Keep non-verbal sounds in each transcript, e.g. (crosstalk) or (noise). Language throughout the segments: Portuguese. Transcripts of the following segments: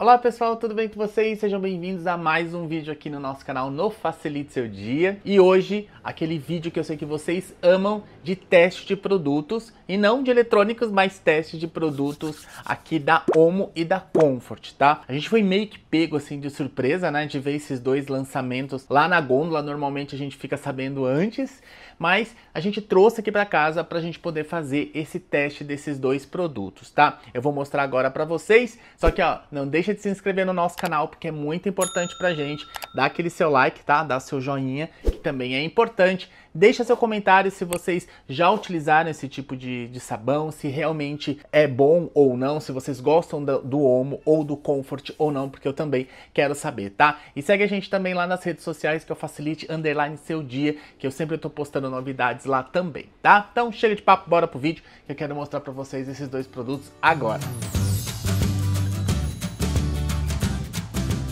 Olá pessoal, tudo bem com vocês? Sejam bem-vindos a mais um vídeo aqui no nosso canal No Facilite Seu Dia. E hoje, aquele vídeo que eu sei que vocês amam de teste de produtos, e não de eletrônicos, mas teste de produtos aqui da Omo e da Comfort, tá? A gente foi meio que pego assim de surpresa, né, de ver esses dois lançamentos lá na gôndola. Normalmente a gente fica sabendo antes, mas a gente trouxe aqui para casa para a gente poder fazer esse teste desses dois produtos, tá? Eu vou mostrar agora para vocês, só que ó, não deixa de se inscrever no nosso canal porque é muito importante pra gente, dá aquele seu like, tá? Dá seu joinha, também é importante. Deixa seu comentário se vocês já utilizaram esse tipo de, de sabão, se realmente é bom ou não, se vocês gostam do, do Omo ou do Comfort ou não, porque eu também quero saber, tá? E segue a gente também lá nas redes sociais, que eu facilite underline seu dia, que eu sempre tô postando novidades lá também, tá? Então chega de papo, bora pro vídeo, que eu quero mostrar pra vocês esses dois produtos agora. Música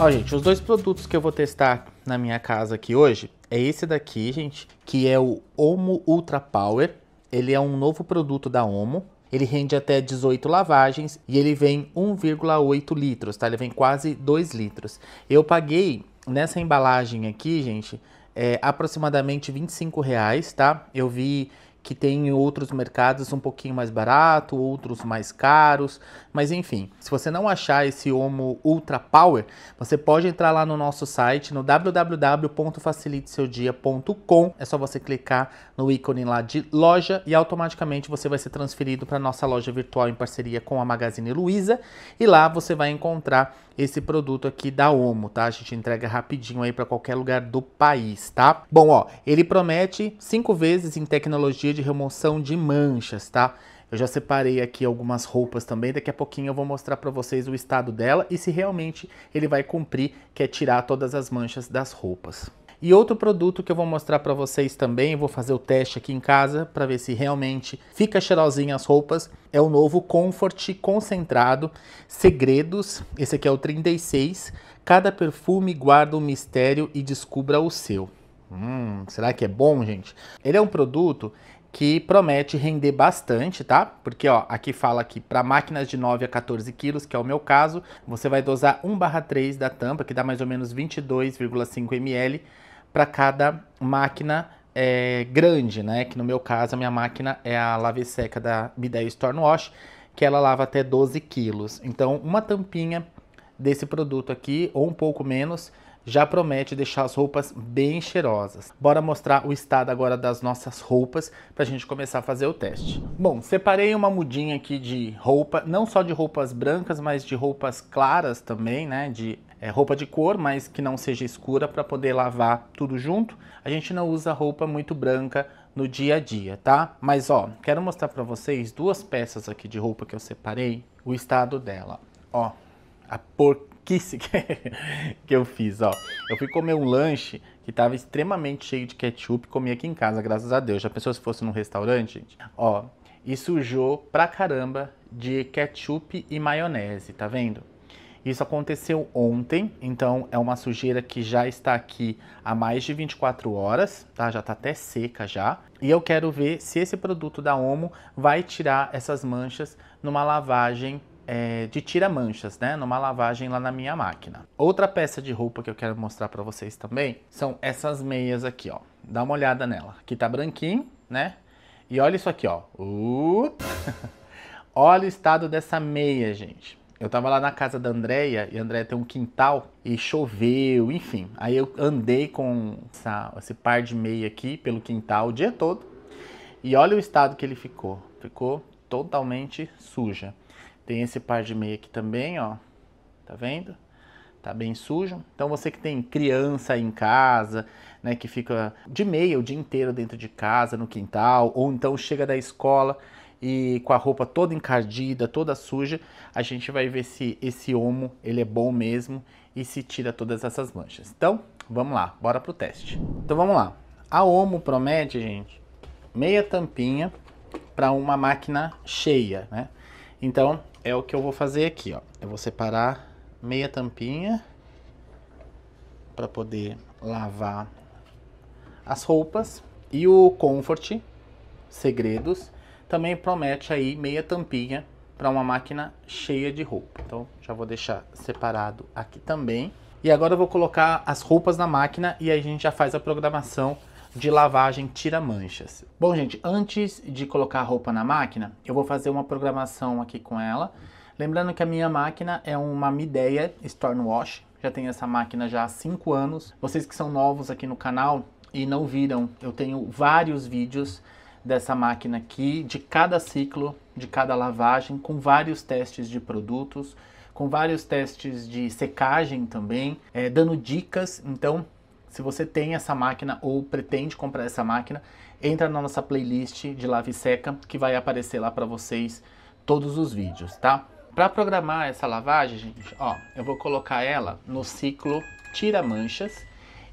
Ó, gente, os dois produtos que eu vou testar na minha casa aqui hoje é esse daqui, gente, que é o Omo Ultra Power. Ele é um novo produto da Omo, ele rende até 18 lavagens e ele vem 1,8 litros, tá? Ele vem quase 2 litros. Eu paguei nessa embalagem aqui, gente, é, aproximadamente 25 reais, tá? Eu vi que tem outros mercados um pouquinho mais barato, outros mais caros, mas enfim, se você não achar esse Omo Ultra Power, você pode entrar lá no nosso site no www.faciliteseudia.com. É só você clicar no ícone lá de loja e automaticamente você vai ser transferido para nossa loja virtual em parceria com a Magazine Luiza e lá você vai encontrar esse produto aqui da Omo, tá? A gente entrega rapidinho aí para qualquer lugar do país, tá? Bom, ó, ele promete cinco vezes em tecnologia de remoção de manchas, tá? Eu já separei aqui algumas roupas também, daqui a pouquinho eu vou mostrar para vocês o estado dela e se realmente ele vai cumprir, que é tirar todas as manchas das roupas. E outro produto que eu vou mostrar para vocês também, vou fazer o teste aqui em casa para ver se realmente fica cheirosinha as roupas, é o novo Comfort Concentrado Segredos, esse aqui é o 36. Cada perfume guarda um mistério e descubra o seu. Hum, será que é bom, gente? Ele é um produto que promete render bastante, tá? Porque ó, aqui fala que para máquinas de 9 a 14 quilos, que é o meu caso, você vai dosar 1/3 da tampa, que dá mais ou menos 22,5 ml para cada máquina é, grande, né? Que no meu caso, a minha máquina é a lave seca da B10 Wash, que ela lava até 12 quilos. Então, uma tampinha desse produto aqui, ou um pouco menos, já promete deixar as roupas bem cheirosas. Bora mostrar o estado agora das nossas roupas para a gente começar a fazer o teste. Bom, separei uma mudinha aqui de roupa, não só de roupas brancas, mas de roupas claras também, né? De é, roupa de cor, mas que não seja escura para poder lavar tudo junto. A gente não usa roupa muito branca no dia a dia, tá? Mas ó, quero mostrar para vocês duas peças aqui de roupa que eu separei, o estado dela. Ó, a porquice (laughs) que eu fiz, ó. Eu fui comer um lanche que tava extremamente cheio de ketchup, comi aqui em casa, graças a Deus. Já pensou se fosse num restaurante, gente? Ó, e sujou pra caramba de ketchup e maionese, tá vendo? Isso aconteceu ontem, então é uma sujeira que já está aqui há mais de 24 horas, tá? Já está até seca já. E eu quero ver se esse produto da Omo vai tirar essas manchas numa lavagem é, de tira-manchas, né? Numa lavagem lá na minha máquina. Outra peça de roupa que eu quero mostrar para vocês também são essas meias aqui, ó. Dá uma olhada nela. Aqui tá branquinho, né? E olha isso aqui, ó. Uh! (laughs) olha o estado dessa meia, gente. Eu tava lá na casa da Andréia, e a Andréia tem um quintal, e choveu, enfim. Aí eu andei com essa, esse par de meia aqui pelo quintal o dia todo, e olha o estado que ele ficou. Ficou totalmente suja. Tem esse par de meia aqui também, ó. Tá vendo? Tá bem sujo. Então você que tem criança em casa, né, que fica de meia o dia inteiro dentro de casa, no quintal, ou então chega da escola e com a roupa toda encardida, toda suja, a gente vai ver se esse homo ele é bom mesmo e se tira todas essas manchas. Então, vamos lá, bora pro teste. Então vamos lá. A Omo promete, gente, meia tampinha para uma máquina cheia, né? Então, é o que eu vou fazer aqui, ó. Eu vou separar meia tampinha para poder lavar as roupas e o Comfort Segredos também promete aí meia tampinha para uma máquina cheia de roupa. Então já vou deixar separado aqui também. E agora eu vou colocar as roupas na máquina e aí a gente já faz a programação de lavagem tira manchas. Bom, gente, antes de colocar a roupa na máquina, eu vou fazer uma programação aqui com ela. Lembrando que a minha máquina é uma Mideia Storm Wash. Já tenho essa máquina já há 5 anos. Vocês que são novos aqui no canal e não viram, eu tenho vários vídeos dessa máquina aqui, de cada ciclo, de cada lavagem, com vários testes de produtos, com vários testes de secagem também, é, dando dicas. Então, se você tem essa máquina ou pretende comprar essa máquina, entra na nossa playlist de lave e seca que vai aparecer lá para vocês todos os vídeos, tá? Para programar essa lavagem, gente, ó, eu vou colocar ela no ciclo tira manchas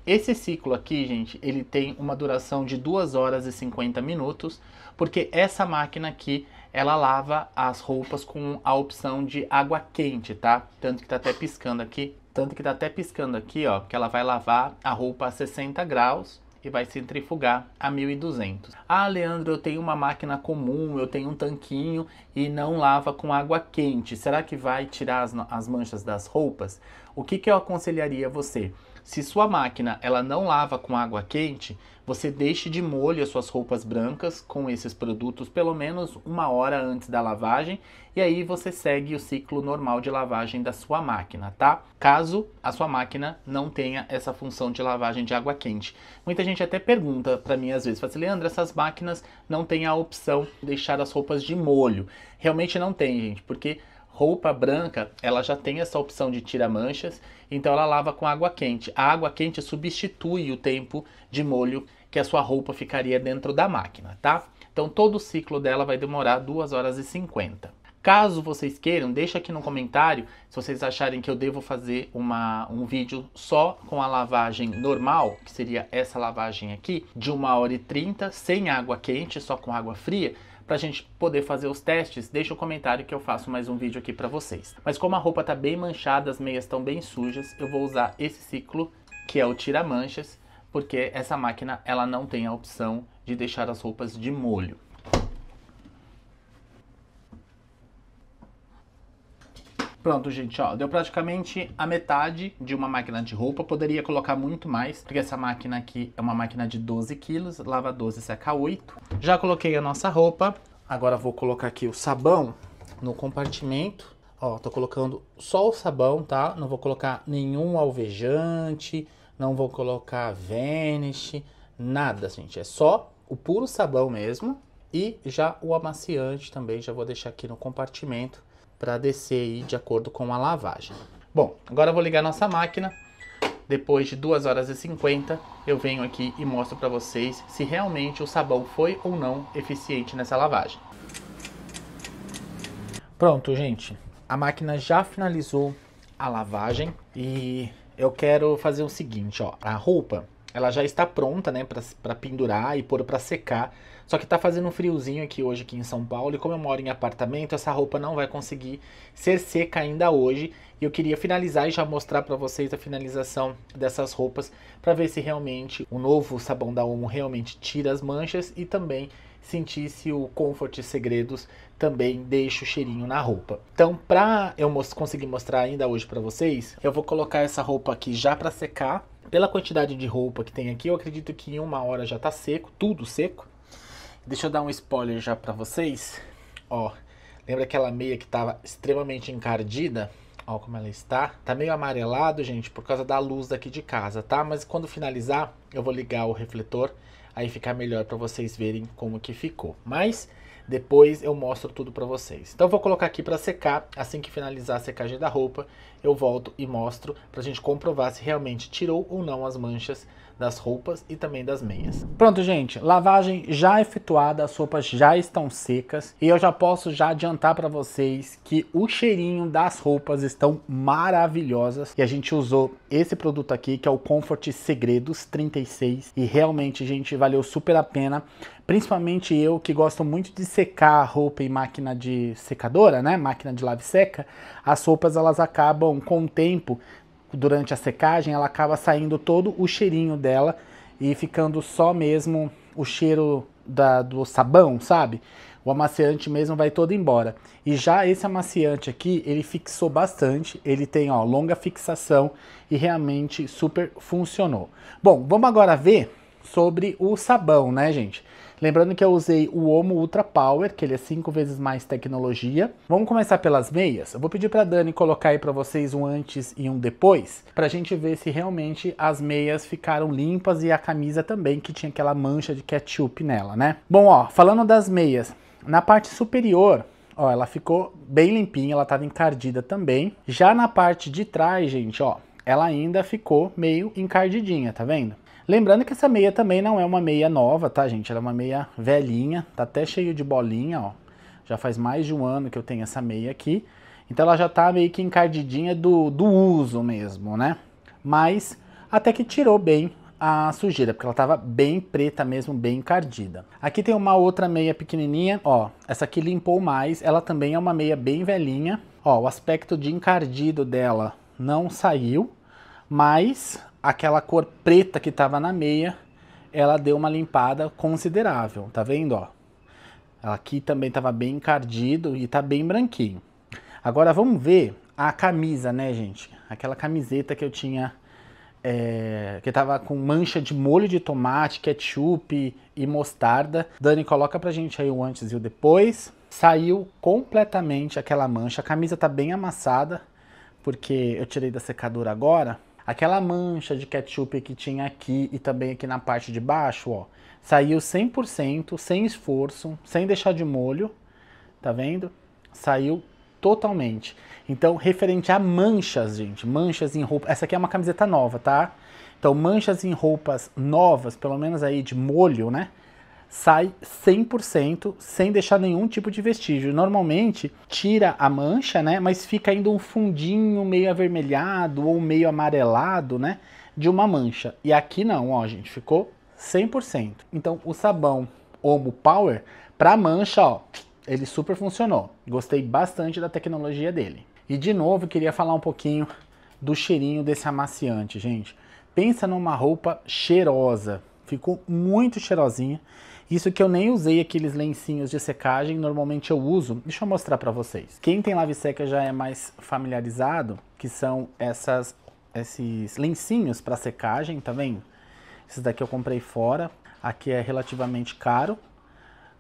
esse ciclo aqui, gente, ele tem uma duração de 2 horas e 50 minutos, porque essa máquina aqui, ela lava as roupas com a opção de água quente, tá? Tanto que tá até piscando aqui, tanto que tá até piscando aqui, ó, que ela vai lavar a roupa a 60 graus e vai centrifugar a 1200. Ah, Leandro, eu tenho uma máquina comum, eu tenho um tanquinho e não lava com água quente. Será que vai tirar as, as manchas das roupas? O que, que eu aconselharia você? Se sua máquina ela não lava com água quente, você deixe de molho as suas roupas brancas com esses produtos pelo menos uma hora antes da lavagem e aí você segue o ciclo normal de lavagem da sua máquina, tá? Caso a sua máquina não tenha essa função de lavagem de água quente. Muita gente até pergunta para mim às vezes, fala assim, Leandro, essas máquinas não têm a opção de deixar as roupas de molho. Realmente não tem, gente, porque roupa branca, ela já tem essa opção de tira manchas, então ela lava com água quente. A água quente substitui o tempo de molho que a sua roupa ficaria dentro da máquina, tá? Então todo o ciclo dela vai demorar 2 horas e 50. Caso vocês queiram, deixa aqui no comentário se vocês acharem que eu devo fazer uma, um vídeo só com a lavagem normal, que seria essa lavagem aqui, de 1 hora e 30, sem água quente, só com água fria, para a gente poder fazer os testes, deixa o um comentário que eu faço mais um vídeo aqui para vocês. Mas como a roupa está bem manchada, as meias estão bem sujas, eu vou usar esse ciclo, que é o tira manchas, porque essa máquina ela não tem a opção de deixar as roupas de molho. Pronto, gente, ó, deu praticamente a metade de uma máquina de roupa, poderia colocar muito mais, porque essa máquina aqui é uma máquina de 12 quilos, lava 12, seca 8. Já coloquei a nossa roupa, agora vou colocar aqui o sabão no compartimento. Ó, tô colocando só o sabão, tá? Não vou colocar nenhum alvejante, não vou colocar vanish, nada, gente. É só o puro sabão mesmo e já o amaciante também, já vou deixar aqui no compartimento para descer aí de acordo com a lavagem. Bom, agora eu vou ligar nossa máquina. Depois de 2 horas e 50, eu venho aqui e mostro para vocês se realmente o sabão foi ou não eficiente nessa lavagem. Pronto, gente. A máquina já finalizou a lavagem e eu quero fazer o seguinte, ó. A roupa, ela já está pronta, né, para pendurar e pôr para secar só que tá fazendo um friozinho aqui hoje aqui em São Paulo e como eu moro em apartamento, essa roupa não vai conseguir ser seca ainda hoje. E eu queria finalizar e já mostrar para vocês a finalização dessas roupas para ver se realmente o novo sabão da Omo realmente tira as manchas e também sentir se o Comfort Segredos também deixa o cheirinho na roupa. Então, para eu conseguir mostrar ainda hoje para vocês, eu vou colocar essa roupa aqui já para secar. Pela quantidade de roupa que tem aqui, eu acredito que em uma hora já tá seco, tudo seco. Deixa eu dar um spoiler já para vocês. Ó, lembra aquela meia que tava extremamente encardida? Ó como ela está. Tá meio amarelado, gente, por causa da luz daqui de casa, tá? Mas quando finalizar, eu vou ligar o refletor, aí fica melhor para vocês verem como que ficou. Mas depois eu mostro tudo para vocês. Então eu vou colocar aqui para secar, assim que finalizar a secagem da roupa, eu volto e mostro pra gente comprovar se realmente tirou ou não as manchas das roupas e também das meias. Pronto, gente, lavagem já efetuada, as roupas já estão secas e eu já posso já adiantar para vocês que o cheirinho das roupas estão maravilhosas e a gente usou esse produto aqui que é o Comfort Segredos 36 e realmente, gente, valeu super a pena principalmente eu que gosto muito de secar a roupa em máquina de secadora, né, máquina de lave seca, as roupas elas acabam com o tempo durante a secagem, ela acaba saindo todo o cheirinho dela e ficando só mesmo o cheiro da, do sabão, sabe? O amaciante mesmo vai todo embora. E já esse amaciante aqui, ele fixou bastante, ele tem ó, longa fixação e realmente super funcionou. Bom, vamos agora ver sobre o sabão, né, gente? Lembrando que eu usei o Omo Ultra Power, que ele é 5 vezes mais tecnologia. Vamos começar pelas meias? Eu vou pedir para Dani colocar aí para vocês um antes e um depois, para a gente ver se realmente as meias ficaram limpas e a camisa também, que tinha aquela mancha de ketchup nela, né? Bom, ó, falando das meias, na parte superior, ó, ela ficou bem limpinha, ela estava encardida também. Já na parte de trás, gente, ó, ela ainda ficou meio encardidinha, tá vendo? Lembrando que essa meia também não é uma meia nova, tá, gente? Ela é uma meia velhinha, tá até cheio de bolinha, ó. Já faz mais de um ano que eu tenho essa meia aqui. Então ela já tá meio que encardidinha do, do uso mesmo, né? Mas até que tirou bem a sujeira, porque ela tava bem preta mesmo, bem encardida. Aqui tem uma outra meia pequenininha, ó, essa aqui limpou mais, ela também é uma meia bem velhinha. Ó, o aspecto de encardido dela não saiu, mas aquela cor preta que estava na meia, ela deu uma limpada considerável, tá vendo, ó? Aqui também estava bem encardido e tá bem branquinho. Agora vamos ver a camisa, né, gente? Aquela camiseta que eu tinha, é, que tava com mancha de molho de tomate, ketchup e mostarda. Dani, coloca pra gente aí o antes e o depois. Saiu completamente aquela mancha, a camisa tá bem amassada, porque eu tirei da secadora agora, Aquela mancha de ketchup que tinha aqui e também aqui na parte de baixo, ó, saiu 100%, sem esforço, sem deixar de molho, tá vendo? Saiu totalmente. Então, referente a manchas, gente, manchas em roupa, essa aqui é uma camiseta nova, tá? Então, manchas em roupas novas, pelo menos aí de molho, né? sai 100% sem deixar nenhum tipo de vestígio. Normalmente tira a mancha, né, mas fica ainda um fundinho meio avermelhado ou meio amarelado, né, de uma mancha. E aqui não, ó, gente, ficou 100%. Então o sabão Omo Power para mancha, ó, ele super funcionou. Gostei bastante da tecnologia dele. E de novo, queria falar um pouquinho do cheirinho desse amaciante, gente. Pensa numa roupa cheirosa. Ficou muito cheirosinha. Isso que eu nem usei aqueles lencinhos de secagem, normalmente eu uso. Deixa eu mostrar para vocês. Quem tem lave seca já é mais familiarizado, que são essas, esses lencinhos para secagem, tá vendo? Esse daqui eu comprei fora, aqui é relativamente caro,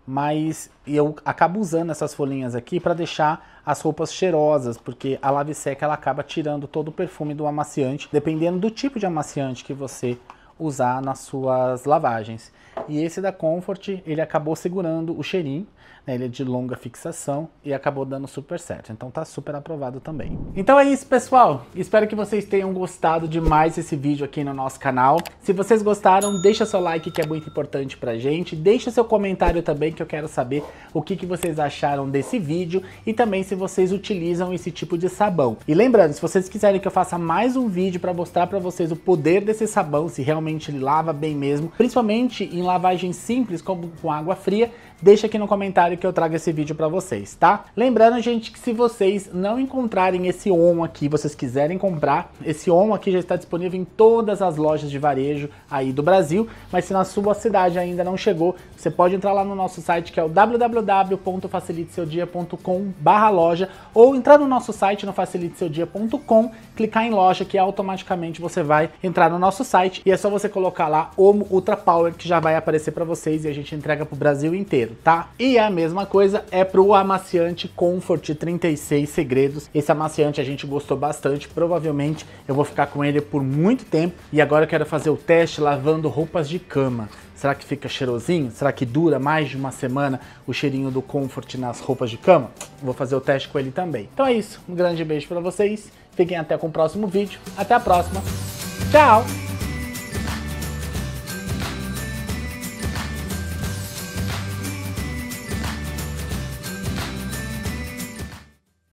mas eu acabo usando essas folhinhas aqui para deixar as roupas cheirosas, porque a lave seca ela acaba tirando todo o perfume do amaciante, dependendo do tipo de amaciante que você usar nas suas lavagens. E esse da Comfort, ele acabou segurando o cheirinho, né? Ele é de longa fixação e acabou dando super certo. Então tá super aprovado também. Então é isso, pessoal. Espero que vocês tenham gostado demais desse vídeo aqui no nosso canal. Se vocês gostaram, deixa seu like que é muito importante pra gente. Deixa seu comentário também que eu quero saber o que, que vocês acharam desse vídeo e também se vocês utilizam esse tipo de sabão. E lembrando, se vocês quiserem que eu faça mais um vídeo para mostrar para vocês o poder desse sabão, se realmente ele lava bem mesmo, principalmente em lavagem simples como com água fria, deixa aqui no comentário necessário que eu traga esse vídeo para vocês, tá? Lembrando, gente, que se vocês não encontrarem esse OM aqui, vocês quiserem comprar, esse OM aqui já está disponível em todas as lojas de varejo aí do Brasil, mas se na sua cidade ainda não chegou, você pode entrar lá no nosso site que é o www.faciliteseudia.com barra loja ou entrar no nosso site no faciliteseudia.com, clicar em loja que automaticamente você vai entrar no nosso site e é só você colocar lá OM Ultra Power que já vai aparecer para vocês e a gente entrega pro Brasil inteiro, tá? E é a mesma mesma coisa é para o amaciante Comfort 36 Segredos. Esse amaciante a gente gostou bastante, provavelmente eu vou ficar com ele por muito tempo. E agora eu quero fazer o teste lavando roupas de cama. Será que fica cheirosinho? Será que dura mais de uma semana o cheirinho do Comfort nas roupas de cama? Vou fazer o teste com ele também. Então é isso, um grande beijo para vocês, fiquem até com o próximo vídeo, até a próxima, tchau!